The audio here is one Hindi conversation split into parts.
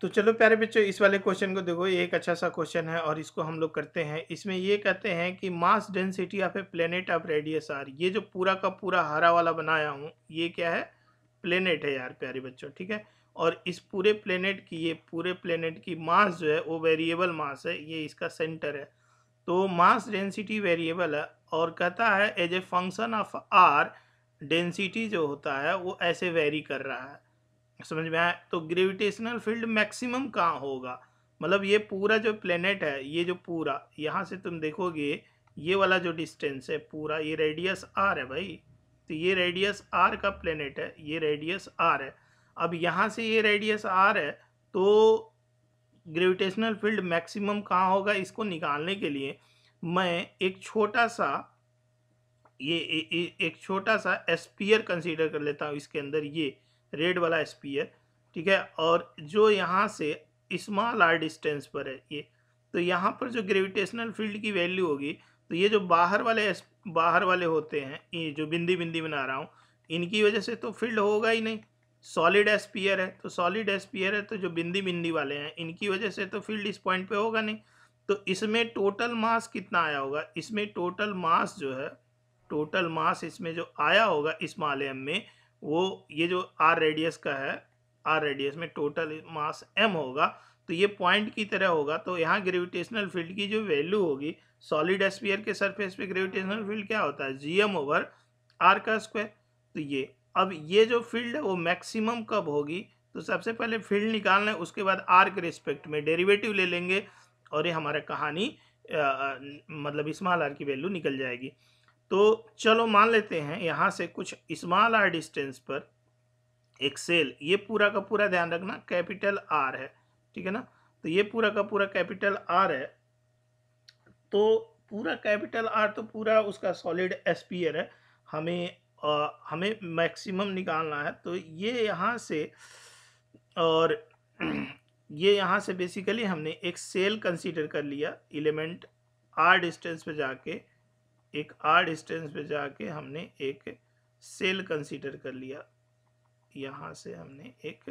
तो चलो प्यारे बच्चों इस वाले क्वेश्चन को देखो ये एक अच्छा सा क्वेश्चन है और इसको हम लोग करते हैं इसमें ये कहते हैं कि mass density of a planet of radius R ये जो पूरा का पूरा हरा वाला बनाया हूँ ये क्या है प्लेनेट है यार प्यारे बच्चों ठीक है और इस पूरे प्लेनेट की ये पूरे प्लेनेट की मास जो है वो वेरिएबल मास है ये इसका सेंटर है तो मास डेंसिटी वेरिएबल है और कहता है as a function of R density जो होता है वो ऐसे वेरी कर रहा है समझ में आए तो ग्रेविटेशनल फील्ड मैक्सिमम कहाँ होगा मतलब ये पूरा जो प्लेनेट है ये जो पूरा यहाँ से तुम देखोगे ये वाला जो डिस्टेंस है पूरा ये रेडियस आर है भाई तो ये रेडियस आर का प्लेनेट है ये रेडियस आर है अब यहाँ से ये रेडियस आर है तो ग्रेविटेशनल फील्ड मैक्सिमम कहाँ होगा इसको निकालने के लिए मैं एक छोटा सा ये ए, ए, एक छोटा सा एस्पियर कंसीडर कर लेता हूँ इसके अंदर ये रेड वाला स्पीयर ठीक है और जो यहाँ से स्मॉल आर डिस्टेंस पर है ये तो यहाँ पर जो ग्रेविटेशनल फील्ड की वैल्यू होगी तो ये जो बाहर वाले बाहर वाले होते हैं ये जो बिंदी बिंदी बना रहा हूँ इनकी वजह से तो फील्ड होगा ही नहीं सॉलिड एस्पियर है तो सॉलिड एस्पियर है तो जो बिंदी बिंदी वाले हैं इनकी वजह से तो फील्ड इस पॉइंट पे होगा नहीं तो इसमें टोटल मास कितना आया होगा इसमें टोटल मास जो है टोटल मास इसमें जो आया होगा इस मालयम में वो ये जो आर रेडियस का है आर रेडियस में टोटल मास एम होगा तो ये पॉइंट की तरह होगा तो यहाँ ग्रेविटेशनल फील्ड की जो वैल्यू होगी सॉलिड एस्पियर के सरफेस पे ग्रेविटेशनल फील्ड क्या होता है जी एम ओवर आर का स्क्वायर तो ये अब ये जो फील्ड है वो मैक्सिमम कब होगी तो सबसे पहले फील्ड निकालना है उसके बाद आर के रिस्पेक्ट में डेरिवेटिव ले लेंगे और ये हमारा कहानी आ, मतलब इस्माल आर की वैल्यू निकल जाएगी तो चलो मान लेते हैं यहाँ से कुछ स्मॉल आर डिस्टेंस पर एक सेल ये पूरा का पूरा ध्यान रखना कैपिटल आर है ठीक है ना तो ये पूरा का पूरा कैपिटल आर है तो पूरा कैपिटल आर तो पूरा उसका सॉलिड एस्पियर है हमें आ, हमें मैक्सिमम निकालना है तो ये यहाँ से और ये यहाँ से बेसिकली हमने एक सेल कंसीडर कर लिया एलिमेंट आर डिस्टेंस पे जाके एक आर डिस्टेंस पे जाके हमने एक सेल कंसीडर कर लिया यहाँ से हमने एक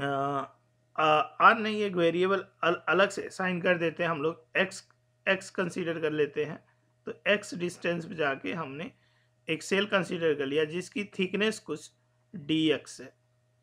आर नहीं एक वेरिएबल अल, अलग से साइन कर देते हैं हम लोग एक्स एक्स कंसीडर कर लेते हैं तो एक्स डिस्टेंस पे जाके हमने एक सेल कंसीडर कर लिया जिसकी थिकनेस कुछ डी एक्स है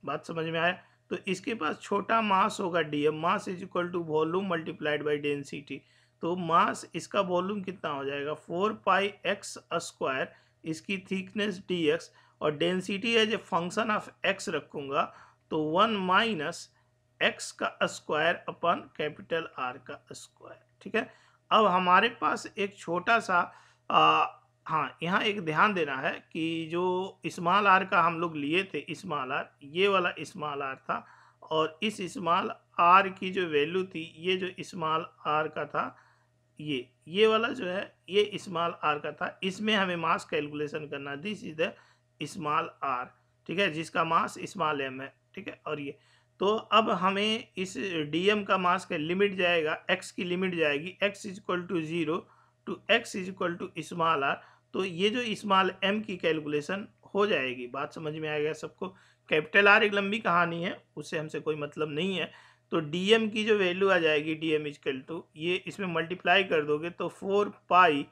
बात समझ में आया तो इसके पास छोटा मास होगा D M mass is equal to volume multiplied by density तो मास इसका वॉल्यूम कितना हो जाएगा फोर पाई एक्स स्क्वायर इसकी थिकनेस डी एक्स और density as a function of x रखूँगा तो वन माइनस एक्स का स्क्वायर अपन कैपिटल आर का स्क्वायर ठीक है अब हमारे पास एक छोटा सा आ, हाँ यहाँ एक ध्यान देना है कि जो इस्माल आर का हम लोग लिए थे इस्माल आर ये वाला इस्माल आर था और इस इस्माल आर की जो वैल्यू थी ये जो इस्माल आर का था ये ये वाला जो है ये स्मॉल आर का था इसमें हमें मास कैलकुलेशन करना this is the small R ठीक है जिसका मास स्मॉल एम है ठीक है और ये तो अब हमें इस डीएम का मास का लिमिट जाएगा एक्स की लिमिट जाएगी x is equal to zero to x is equal to small R तो ये जो स्मॉल एम की कैलकुलेशन हो जाएगी बात समझ में आएगा सबको कैपिटल आर एक लंबी कहानी है उससे हमसे कोई मतलब नहीं है तो डीएम की जो वैल्यू आ जाएगी डी एम इजकल टू ये इसमें मल्टीप्लाई कर दोगे तो फोर पाई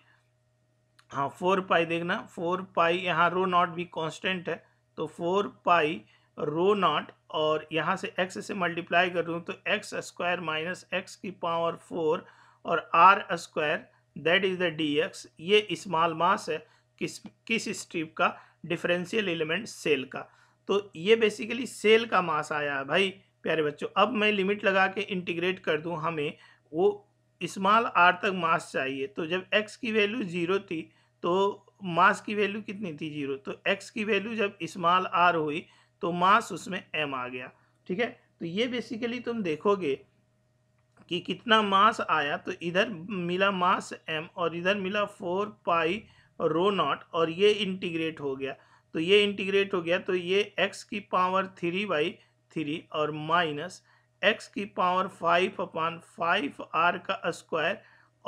हाँ फोर पाई देखना फोर पाई यहाँ रो नॉट भी कांस्टेंट है तो फोर पाई रो नॉट और यहाँ से एक्स से मल्टीप्लाई कर दूँ तो एक्स स्क्वायर माइनस एक्स की पावर फोर और R square that is the D x ये स्मॉल मास है किस किस स्ट्रीप का डिफरेंशियल एलिमेंट सेल का तो ये बेसिकली सेल का मास आया है भाई प्यारे बच्चों अब मैं लिमिट लगा के इंटीग्रेट कर दूँ हमें वो स्मॉल आर तक मास चाहिए तो जब एक्स की वैल्यू ज़ीरो थी तो मास की वैल्यू कितनी थी जीरो तो एक्स की वैल्यू जब स्मॉल आर हुई तो मास उसमें एम आ गया ठीक है तो ये बेसिकली तुम देखोगे कि कितना मास आया तो इधर मिला मास एम और इधर मिला फोर पाई रो नॉट और ये इंटीग्रेट हो गया तो ये इंटीग्रेट हो गया तो ये एक्स की पावर थ्री बाई थ्री और माइनस एक्स की power five upon five R का स्क्वायर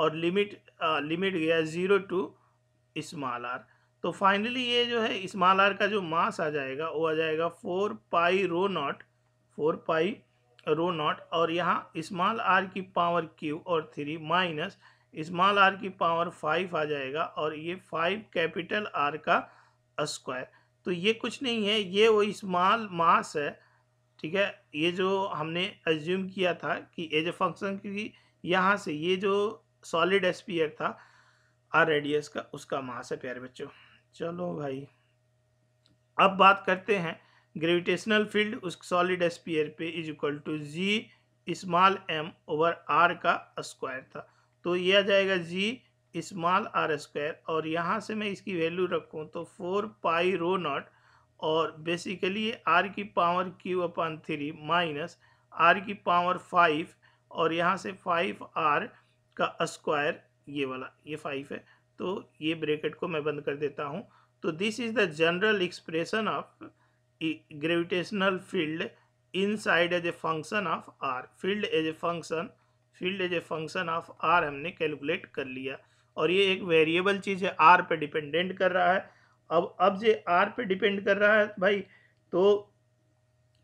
और लिमिट आ, लिमिट गया ज़ीरो टू इस्माल आर तो फाइनली ये जो है इस्माल आर का जो मास आ जाएगा वो आ जाएगा four pi rho naught four pi rho naught और यहाँ इस्माल आर की पावर क्यू और थ्री माइनस इस्माल आर की पावर फाइव आ जाएगा और ये फाइव कैपिटल आर का स्क्वायर तो ये कुछ नहीं है ये वो इस्माल मास है ठीक है ये जो हमने एज्यूम किया था कि एज ए फंक्शन क्योंकि यहाँ से ये जो सॉलिड एस्पियर था आर रेडियस का उसका मास है प्यारे बच्चों चलो भाई अब बात करते हैं ग्रेविटेशनल फील्ड उस सॉलिड एस्पियर पे is equal to G small M over R का स्क्वायर था तो ये आ जाएगा जी स्मॉल आर स्क्वायर और यहाँ से मैं इसकी वैल्यू रखूँ तो फोर पाई रो नॉट और बेसिकली ये आर की power cube upon three minus R की पावर फाइव और यहाँ से फाइव आर का स्क्वायर ये वाला ये फाइव है तो ये ब्रैकेट को मैं बंद कर देता हूँ तो this is the general expression of gravitational field inside as a function of R field as a function field as a function of R हमने कैलकुलेट कर लिया और ये एक वेरिएबल चीज़ है आर पे डिपेंडेंट कर रहा है अब अब ये आर पे डिपेंड कर रहा है भाई तो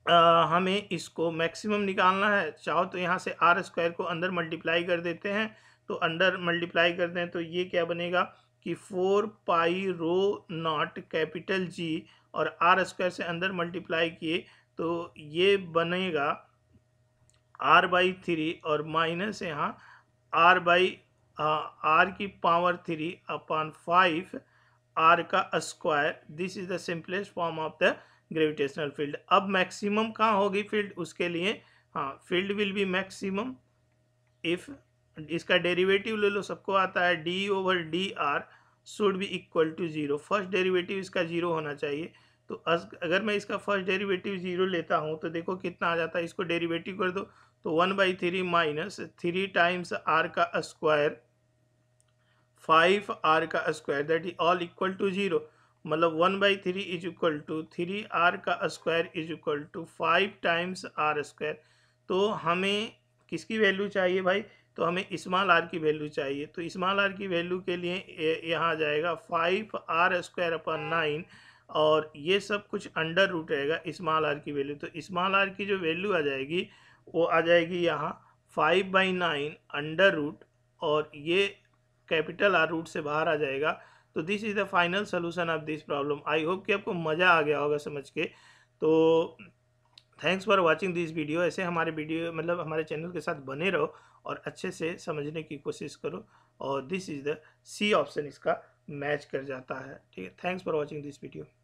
आ, हमें इसको मैक्सिमम निकालना है चाहो तो यहाँ से आर स्क्वायर को अंदर मल्टीप्लाई कर देते हैं तो अंदर मल्टीप्लाई कर दें तो ये क्या बनेगा कि four pi rho naught capital G और आर स्क्वायर से अंदर मल्टीप्लाई किए तो ये बनेगा आर बाई थ्री और माइनस यहाँ आर बाई आर की power three upon five R का square this is the simplest form of the gravitational field अब मैक्सिमम कहाँ होगी फील्ड उसके लिए हाँ field will be maximum if इसका डेरिवेटिव ले लो सबको आता है D over D R should be equal to zero first derivative इसका जीरो होना चाहिए तो अगर मैं इसका फर्स्ट डेरिवेटिव जीरो लेता हूँ तो देखो कितना आ जाता है इसको डेरिवेटिव कर दो तो one by three minus three times R का स्क्वायर फाइव आर का square that is all equal to zero मतलब one by three is equal to three R का square is equal to five times R square तो हमें किसकी वैल्यू चाहिए भाई तो हमें इस्माल आर की वैल्यू चाहिए तो इस्माल आर की वैल्यू के लिए यहाँ आ जाएगा five R square upon nine और ये सब कुछ अंडर रूट रहेगा इस्माल आर की वैल्यू तो इस्माल आर की जो वैल्यू आ जाएगी वो आ जाएगी यहाँ five by nine under root और ये कैपिटल आर रूट से बाहर आ जाएगा तो this is the final solution of this problem I hope कि आपको मज़ा आ गया होगा समझ के तो thanks for watching this video ऐसे हमारे वीडियो मतलब हमारे चैनल के साथ बने रहो और अच्छे से समझने की कोशिश करो और this is the C option इसका मैच कर जाता है ठीक है thanks for watching this video